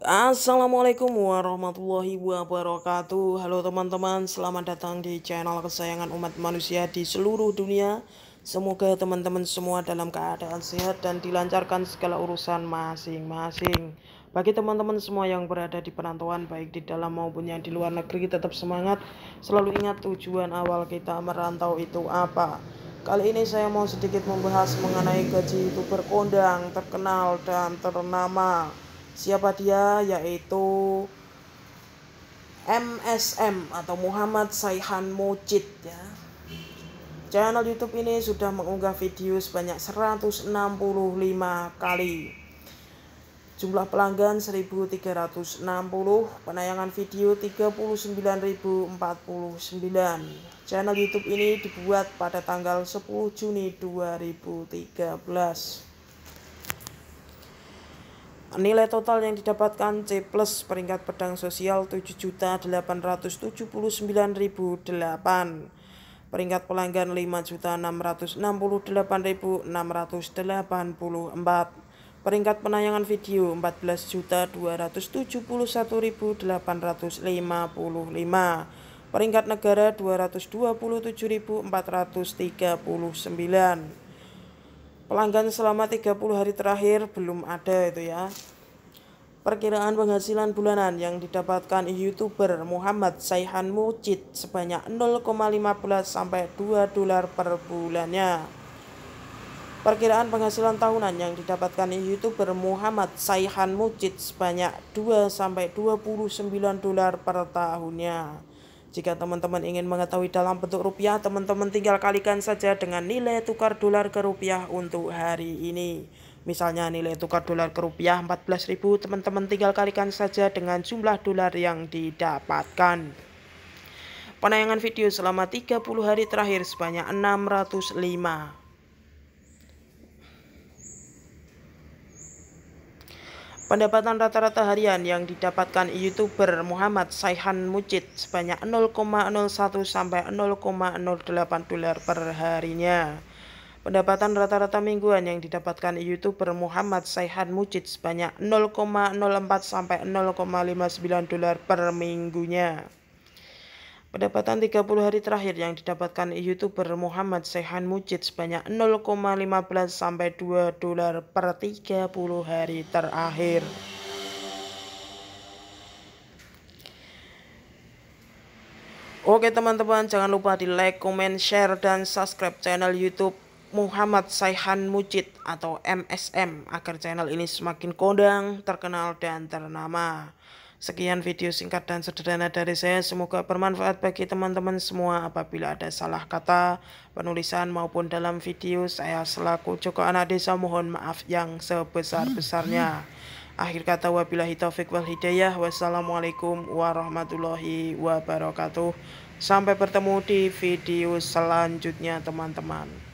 Assalamualaikum warahmatullahi wabarakatuh Halo teman-teman selamat datang di channel kesayangan umat manusia di seluruh dunia Semoga teman-teman semua dalam keadaan sehat dan dilancarkan segala urusan masing-masing Bagi teman-teman semua yang berada di perantauan baik di dalam maupun yang di luar negeri tetap semangat Selalu ingat tujuan awal kita merantau itu apa Kali ini saya mau sedikit membahas mengenai gaji youtuber kondang terkenal dan ternama Siapa dia? Yaitu MSM atau Muhammad Saihan Mujid ya. Channel YouTube ini sudah mengunggah video sebanyak 165 kali. Jumlah pelanggan 1360, penayangan video 39.049. Channel YouTube ini dibuat pada tanggal 10 Juni 2013. Nilai total yang didapatkan C plus peringkat pedang sosial 7.879.008. Peringkat pelanggan 5.668.684. Peringkat penayangan video 14.271.855. Peringkat negara 227.439 pelanggan selama 30 hari terakhir belum ada itu ya. Perkiraan penghasilan bulanan yang didapatkan YouTuber Muhammad Saihan Mujid sebanyak 0,15 sampai 2 dolar per bulannya. Perkiraan penghasilan tahunan yang didapatkan YouTuber Muhammad Saihan Mujid sebanyak 2 sampai 29 dolar per tahunnya. Jika teman-teman ingin mengetahui dalam bentuk rupiah, teman-teman tinggal kalikan saja dengan nilai tukar dolar ke rupiah untuk hari ini. Misalnya nilai tukar dolar ke rupiah 14.000, teman-teman tinggal kalikan saja dengan jumlah dolar yang didapatkan. Penayangan video selama 30 hari terakhir sebanyak 605. Pendapatan rata-rata harian yang didapatkan YouTuber Muhammad Saihan Mujid sebanyak 0,01 sampai 0,08 dolar per harinya. Pendapatan rata-rata mingguan yang didapatkan YouTuber Muhammad Saihan Mujid sebanyak 0,04 sampai 0,59 dolar per minggunya. Pendapatan 30 hari terakhir yang didapatkan YouTuber Muhammad Sehan Mujid sebanyak 0,15 sampai 2 dolar per 30 hari terakhir. Oke teman-teman, jangan lupa di like, comment, share, dan subscribe channel YouTube Muhammad Saihan Mujid atau MSM agar channel ini semakin kondang, terkenal, dan ternama. Sekian video singkat dan sederhana dari saya. Semoga bermanfaat bagi teman-teman semua. Apabila ada salah kata, penulisan maupun dalam video, saya selaku Joko Anak Desa mohon maaf yang sebesar-besarnya. Akhir kata wabillahi taufik wal hidayah. Wassalamualaikum warahmatullahi wabarakatuh. Sampai bertemu di video selanjutnya teman-teman.